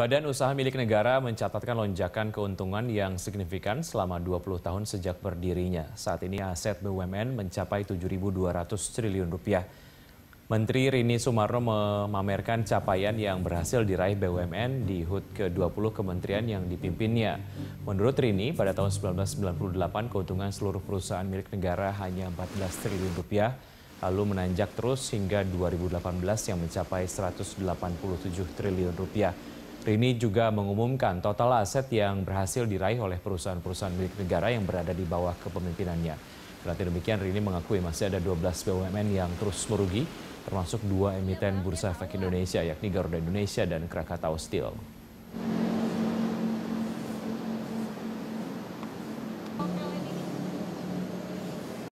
Badan Usaha Milik Negara mencatatkan lonjakan keuntungan yang signifikan selama 20 tahun sejak berdirinya. Saat ini aset BUMN mencapai 7.200 triliun rupiah. Menteri Rini Sumarno memamerkan capaian yang berhasil diraih BUMN di HUT ke-20 kementerian yang dipimpinnya. Menurut Rini, pada tahun 1998 keuntungan seluruh perusahaan milik negara hanya 14 triliun rupiah, lalu menanjak terus hingga 2018 yang mencapai 187 triliun rupiah. Rini juga mengumumkan total aset yang berhasil diraih oleh perusahaan-perusahaan milik negara yang berada di bawah kepemimpinannya. Berarti demikian Rini mengakui masih ada 12 BUMN yang terus merugi, termasuk dua emiten Bursa Efek Indonesia yakni Garuda Indonesia dan Krakatau Steel.